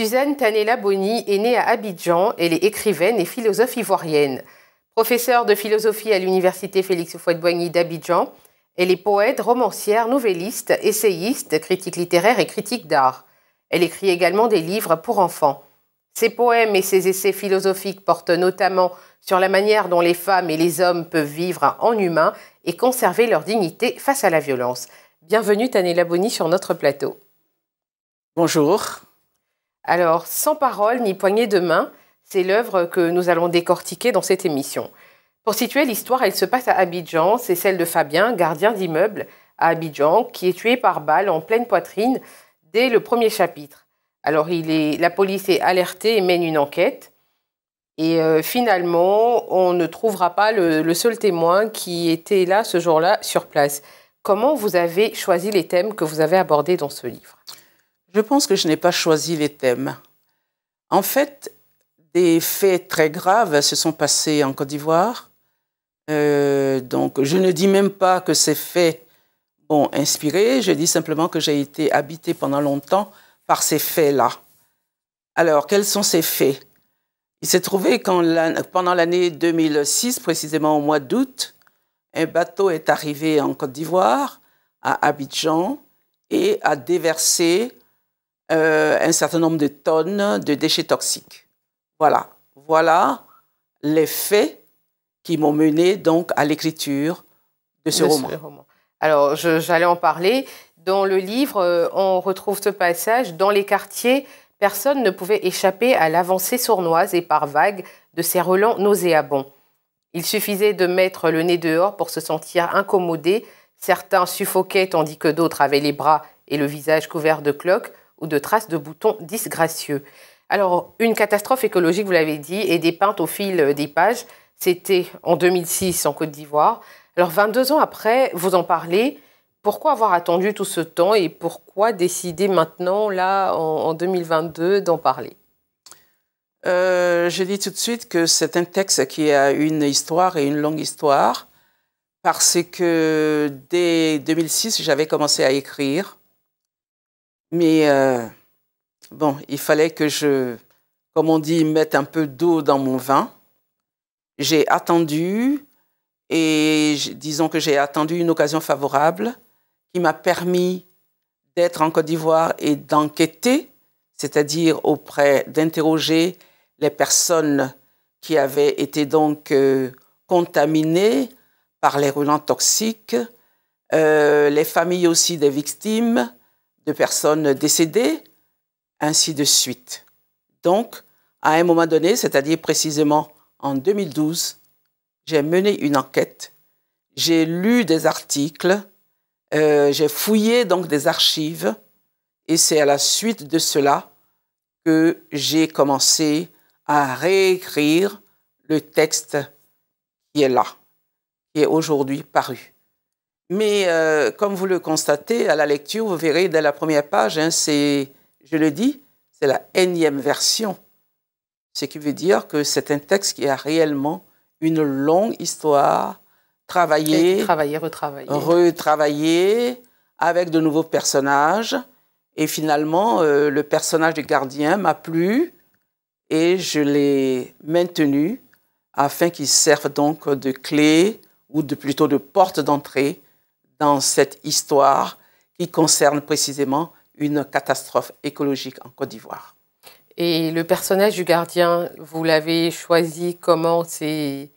Suzanne Tanela Boni est née à Abidjan. Elle est écrivaine et philosophe ivoirienne. Professeure de philosophie à l'université Félix Houphouët-Boigny d'Abidjan, elle est poète, romancière, nouvelliste, essayiste, critique littéraire et critique d'art. Elle écrit également des livres pour enfants. Ses poèmes et ses essais philosophiques portent notamment sur la manière dont les femmes et les hommes peuvent vivre en humain et conserver leur dignité face à la violence. Bienvenue Tanela Boni sur notre plateau. Bonjour. Alors, Sans parole ni poignée de main, c'est l'œuvre que nous allons décortiquer dans cette émission. Pour situer l'histoire, elle se passe à Abidjan, c'est celle de Fabien, gardien d'immeuble à Abidjan, qui est tué par balle en pleine poitrine dès le premier chapitre. Alors la police est alertée et mène une enquête. Et euh, finalement, on ne trouvera pas le, seul témoin qui était là ce jour-là sur place. Comment vous avez choisi les thèmes que vous avez abordés dans ce livre je pense que je n'ai pas choisi les thèmes. En fait, des faits très graves se sont passés en Côte d'Ivoire. Euh, donc, je ne dis même pas que ces faits m'ont inspiré. Je dis simplement que j'ai été habité pendant longtemps par ces faits-là. Alors, quels sont ces faits Il s'est trouvé que pendant l'année 2006, précisément au mois d'août, un bateau est arrivé en Côte d'Ivoire, à Abidjan, et a déversé euh, un certain nombre de tonnes de déchets toxiques. Voilà, voilà les faits qui m'ont mené donc à l'écriture de ce, roman. ce roman. Alors, j'allais en parler. Dans le livre, euh, on retrouve ce passage. Dans les quartiers, personne ne pouvait échapper à l'avancée sournoise et par vagues de ces relents nauséabonds. Il suffisait de mettre le nez dehors pour se sentir incommodé. Certains suffoquaient tandis que d'autres avaient les bras et le visage couverts de cloques ou de traces de boutons disgracieux. Alors, une catastrophe écologique, vous l'avez dit, est dépeinte au fil des pages. C'était en 2006 en Côte d'Ivoire. Alors, 22 ans après, vous en parlez. Pourquoi avoir attendu tout ce temps et pourquoi décider maintenant, là, en, 2022, d'en parler euh, Je dis tout de suite que c'est un texte qui a une histoire et une longue histoire parce que dès 2006, j'avais commencé à écrire mais euh, bon, il fallait que je, comme on dit, mette un peu d'eau dans mon vin. J'ai attendu et disons que j'ai attendu une occasion favorable qui m'a permis d'être en Côte d'Ivoire et d'enquêter, c'est-à-dire auprès d'interroger les personnes qui avaient été donc euh, contaminées par les roulants toxiques, euh, les familles aussi des victimes, de personnes décédées, ainsi de suite. Donc, à un moment donné, c'est-à-dire précisément en 2012, j'ai mené une enquête, j'ai lu des articles, euh, j'ai fouillé donc des archives, et c'est à la suite de cela que j'ai commencé à réécrire le texte qui est là, qui est aujourd'hui paru. Mais euh, comme vous le constatez à la lecture, vous verrez dès la première page, hein, c'est, je le dis, c'est la énième version. Ce qui veut dire que c'est un texte qui a réellement une longue histoire, travaillée, travaillée, retravaillée, retravaillée avec de nouveaux personnages. Et finalement, euh, le personnage du gardien m'a plu et je l'ai maintenu afin qu'il serve donc de clé ou de, plutôt de porte d'entrée dans cette histoire qui concerne précisément une catastrophe écologique en Côte d'Ivoire. Et le personnage du gardien, vous l'avez choisi comment c'est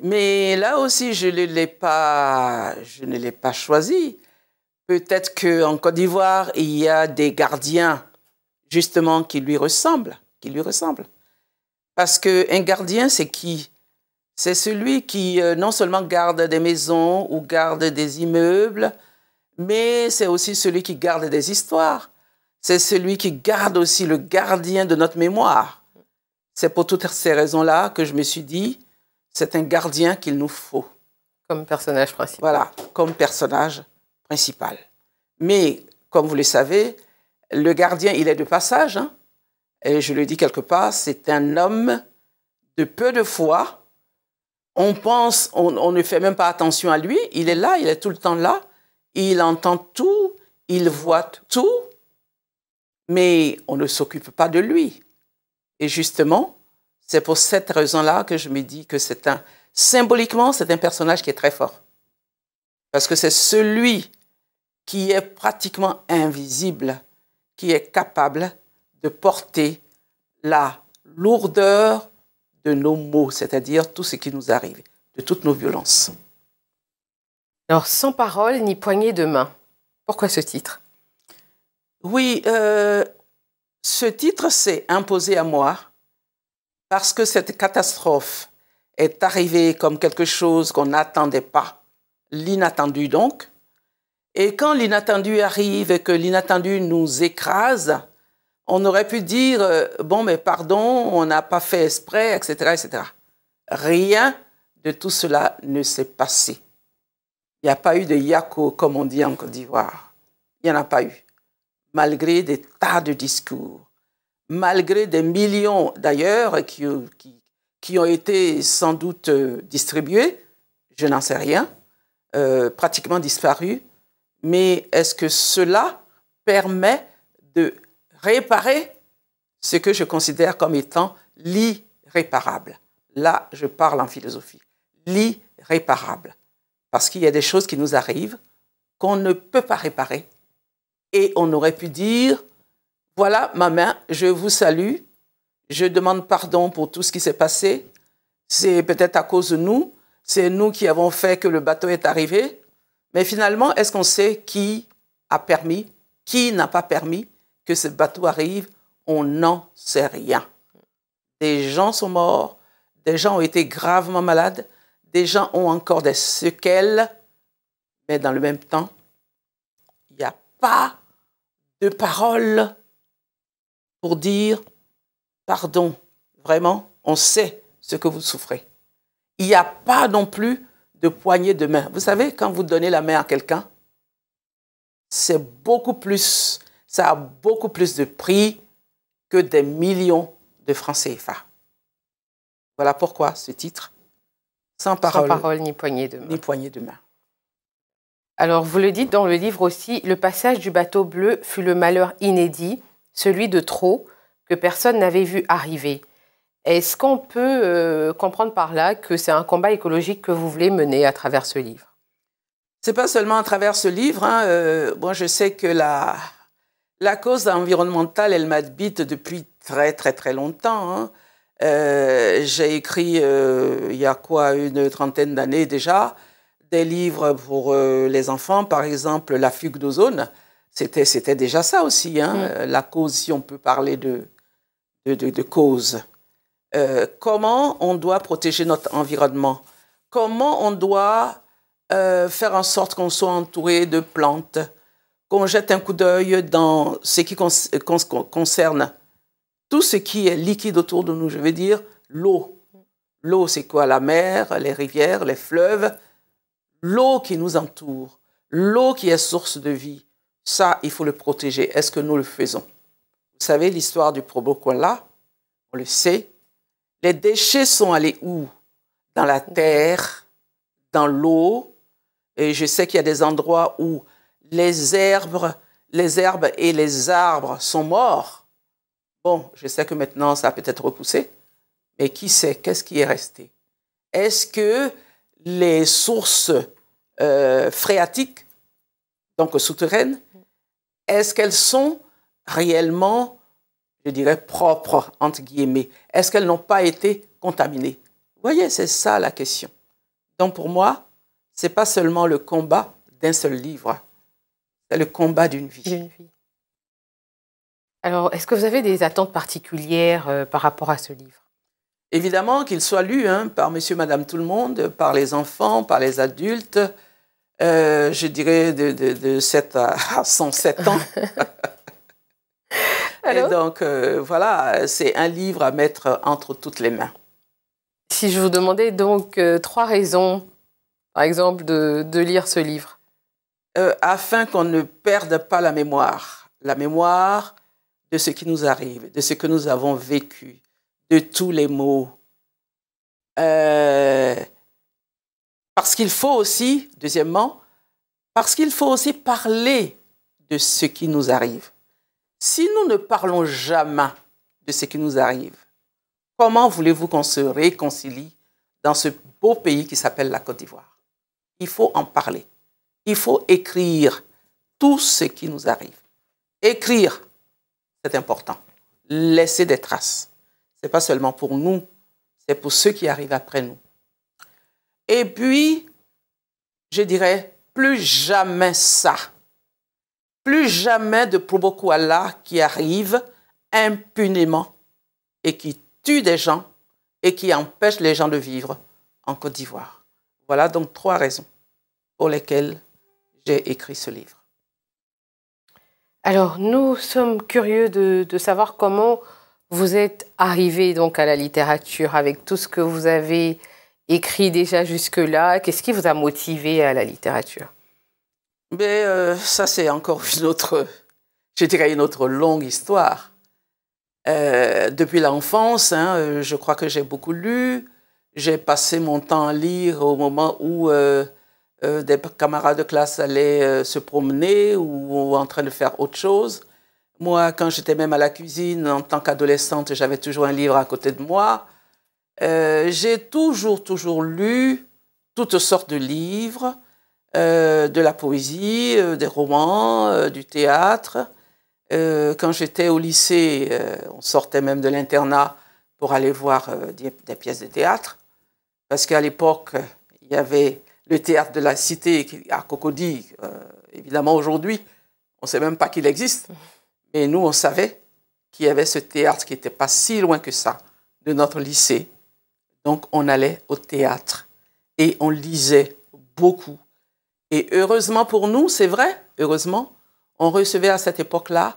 Mais là aussi, je ne l'ai pas, je ne l'ai pas choisi. Peut-être qu'en Côte d'Ivoire, il y a des gardiens justement qui lui ressemblent, qui lui ressemblent. Parce qu'un gardien, c'est qui c'est celui qui euh, non seulement garde des maisons ou garde des immeubles, mais c'est aussi celui qui garde des histoires. C'est celui qui garde aussi le gardien de notre mémoire. C'est pour toutes ces raisons-là que je me suis dit, c'est un gardien qu'il nous faut. Comme personnage principal. Voilà, comme personnage principal. Mais, comme vous le savez, le gardien, il est de passage. Hein. Et je le dis quelque part, c'est un homme de peu de foi, on pense, on, ne fait même pas attention à lui, il est là, il est tout le temps là, il entend tout, il voit tout, mais on ne s'occupe pas de lui. Et justement, c'est pour cette raison-là que je me dis que c'est un, symboliquement, c'est un personnage qui est très fort. Parce que c'est celui qui est pratiquement invisible, qui est capable de porter la lourdeur de nos maux, c'est-à-dire tout ce qui nous arrive, de toutes nos violences. Alors, sans parole ni poignée de main. Pourquoi ce titre Oui, euh, ce titre s'est imposé à moi parce que cette catastrophe est arrivée comme quelque chose qu'on n'attendait pas, l'inattendu donc. Et quand l'inattendu arrive et que l'inattendu nous écrase, on aurait pu dire, euh, bon, mais pardon, on n'a pas fait exprès, etc., etc. Rien de tout cela ne s'est passé. Il n'y a pas eu de yako, comme on dit en Côte d'Ivoire. Il n'y en a pas eu. Malgré des tas de discours, malgré des millions d'ailleurs qui, qui, ont été sans doute euh, distribués, je n'en sais rien, euh, pratiquement disparus, mais est-ce que cela permet de réparer ce que je considère comme étant l'irréparable. Là, je parle en philosophie. L'irréparable. Parce qu'il y a des choses qui nous arrivent qu'on ne peut pas réparer. Et on aurait pu dire, voilà ma main, je vous salue, je demande pardon pour tout ce qui s'est passé. C'est peut-être à cause de nous, c'est nous qui avons fait que le bateau est arrivé. Mais finalement, est-ce qu'on sait qui a permis, qui n'a pas permis que ce bateau arrive, on n'en sait rien. Des gens sont morts, des gens ont été gravement malades, des gens ont encore des séquelles, mais dans le même temps, il n'y a pas de parole pour dire pardon. Vraiment, on sait ce que vous souffrez. Il n'y a pas non plus de poignée de main. Vous savez, quand vous donnez la main à quelqu'un, c'est beaucoup plus ça a beaucoup plus de prix que des millions de francs CFA. Voilà pourquoi ce titre, sans parole, ni poignée de main. de Alors, vous le dites dans le livre aussi, le passage du bateau bleu fut le malheur inédit, celui de trop, que personne n'avait vu arriver. Est-ce qu'on peut euh, comprendre par là que c'est un combat écologique que vous voulez mener à travers ce livre C'est pas seulement à travers ce livre. Hein, euh, moi, je sais que la, la cause environnementale, elle m'habite depuis très très très longtemps. Hein. Euh, j'ai écrit, euh, il y a quoi, une trentaine d'années déjà, des livres pour euh, les enfants, par exemple La fugue d'ozone. C'était, c'était déjà ça aussi, hein. mm. la cause, si on peut parler de, de, de cause. comment on doit protéger notre environnement Comment on doit faire en sorte qu'on soit entouré de plantes qu'on jette un coup d'œil dans ce qui concerne tout ce qui est liquide autour de nous, je veux dire l'eau. L'eau, c'est quoi La mer, les rivières, les fleuves, l'eau qui nous entoure, l'eau qui est source de vie. Ça, il faut le protéger. Est-ce que nous le faisons Vous savez l'histoire du là On le sait. Les déchets sont allés où Dans la terre, dans l'eau. Et je sais qu'il y a des endroits où les herbes, les herbes et les arbres sont morts. Bon, je sais que maintenant ça a peut-être repoussé, mais qui sait qu'est-ce qui est resté Est-ce que les sources euh, phréatiques, donc souterraines, est-ce qu'elles sont réellement, je dirais, propres, entre guillemets Est-ce qu'elles n'ont pas été contaminées Vous voyez, c'est ça la question. Donc pour moi, ce n'est pas seulement le combat d'un seul livre le combat d'une vie. Alors, est-ce que vous avez des attentes particulières euh, par rapport à ce livre Évidemment qu'il soit lu hein, par monsieur, madame, tout le monde, par les enfants, par les adultes, euh, je dirais de, 7 à 107 ans. Et donc, euh, voilà, c'est un livre à mettre entre toutes les mains. Si je vous demandais donc trois raisons, par exemple, de lire ce livre euh, afin qu'on ne perde pas la mémoire, la mémoire de ce qui nous arrive, de ce que nous avons vécu, de tous les mots. Euh, parce qu'il faut aussi, deuxièmement, parce qu'il faut aussi parler de ce qui nous arrive. Si nous ne parlons jamais de ce qui nous arrive, comment voulez-vous qu'on se réconcilie dans ce beau pays qui s'appelle la Côte d'Ivoire Il faut en parler il faut écrire tout ce qui nous arrive. Écrire, c'est important. Laisser des traces. Ce n'est pas seulement pour nous, c'est pour ceux qui arrivent après nous. Et puis, je dirais, plus jamais ça. Plus jamais de Probokoala qui arrive impunément et qui tue des gens et qui empêche les gens de vivre en Côte d'Ivoire. Voilà donc trois raisons pour lesquelles j'ai écrit ce livre. Alors, nous sommes curieux de, savoir comment vous êtes arrivé donc à la littérature avec tout ce que vous avez écrit déjà jusque-là. Qu'est-ce qui vous a motivé à la littérature Mais ben, euh, ça, c'est encore une autre, je une autre longue histoire. Euh, depuis l'enfance, hein, euh, je crois que j'ai beaucoup lu. J'ai passé mon temps à lire au moment où euh, des camarades de classe allaient euh, se promener ou, en train de faire autre chose. Moi, quand j'étais même à la cuisine, en tant qu'adolescente, j'avais toujours un livre à côté de moi. Euh, j'ai toujours, toujours lu toutes sortes de livres, de la poésie, des romans, du théâtre. quand j'étais au lycée, on sortait même de l'internat pour aller voir des, pièces de théâtre, parce qu'à l'époque, il y avait le théâtre de la cité à Cocody, euh, évidemment aujourd'hui, on ne sait même pas qu'il existe. Mais nous, on savait qu'il y avait ce théâtre qui n'était pas si loin que ça de notre lycée. Donc, on allait au théâtre et on lisait beaucoup. Et heureusement pour nous, c'est vrai, heureusement, on recevait à cette époque-là,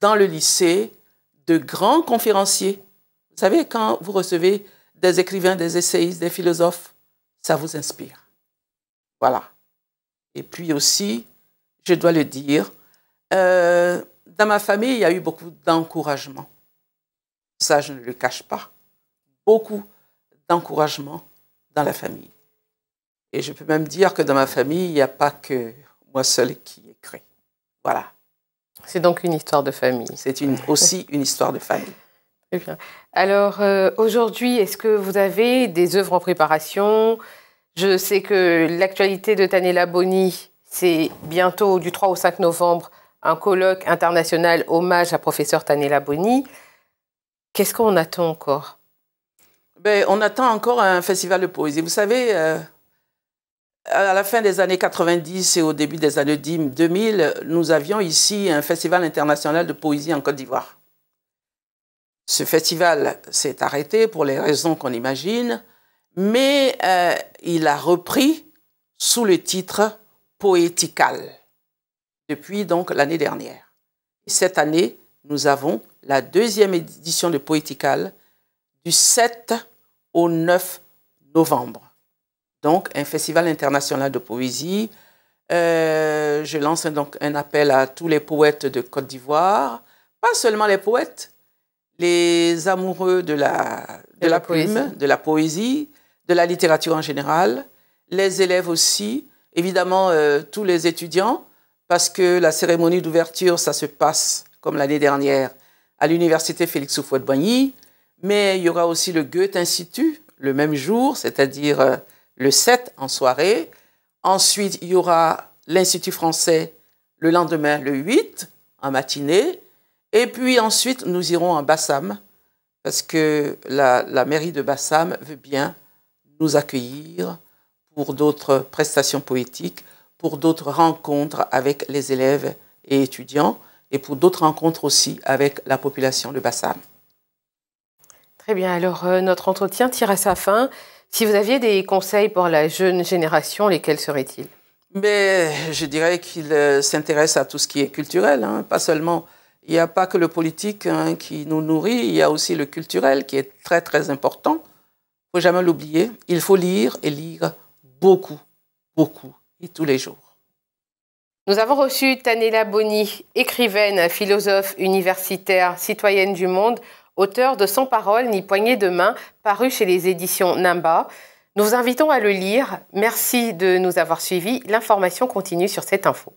dans le lycée, de grands conférenciers. Vous savez, quand vous recevez des écrivains, des essayistes, des philosophes, ça vous inspire. Voilà. Et puis aussi, je dois le dire, euh, dans ma famille, il y a eu beaucoup d'encouragement. Ça, je ne le cache pas. Beaucoup d'encouragement dans la famille. Et je peux même dire que dans ma famille, il n'y a pas que moi seul qui écris. Voilà. C'est donc une histoire de famille. C'est aussi une histoire de famille. Très bien. Alors, euh, aujourd'hui, est-ce que vous avez des œuvres en préparation je sais que l'actualité de Tanela Boni, c'est bientôt du 3 au 5 novembre un colloque international hommage à professeur Tanela Boni. Qu'est-ce qu'on attend encore ben, On attend encore un festival de poésie. Vous savez, euh, à la fin des années 90 et au début des années 2000, nous avions ici un festival international de poésie en Côte d'Ivoire. Ce festival s'est arrêté pour les raisons qu'on imagine mais euh, il a repris sous le titre Poétical depuis donc l'année dernière. Cette année, nous avons la deuxième édition de Poétical du 7 au 9 novembre. Donc, un festival international de poésie. Euh, je lance donc un appel à tous les poètes de Côte d'Ivoire, pas seulement les poètes, les amoureux de la, de, de la poésie, de la littérature en général, les élèves aussi, évidemment euh, tous les étudiants, parce que la cérémonie d'ouverture, ça se passe, comme l'année dernière, à l'université Félix Houphouët-Boigny, mais il y aura aussi le Goethe-Institut le même jour, c'est-à-dire euh, le 7 en soirée. Ensuite, il y aura l'Institut français le lendemain, le 8, en matinée. Et puis ensuite, nous irons en Bassam, parce que la mairie de Bassam veut bien nous accueillir pour d'autres prestations poétiques, pour d'autres rencontres avec les élèves et étudiants et pour d'autres rencontres aussi avec la population de Bassam. Très bien, alors euh, notre entretien tire à sa fin. Si vous aviez des conseils pour la jeune génération, lesquels seraient-ils Mais je dirais qu'il euh, s'intéresse à tout ce qui est culturel, hein. pas seulement. Il n'y a pas que le politique hein, qui nous nourrit, il y a aussi le culturel qui est très très important jamais l'oublier. Il faut lire et lire beaucoup, beaucoup et tous les jours. Nous avons reçu Tanela Boni, écrivaine, philosophe universitaire, citoyenne du monde, auteur de Sans parole ni poignée de main, paru chez les éditions Nimba. Nous vous invitons à le lire. Merci de nous avoir suivis. L'information continue sur cette info.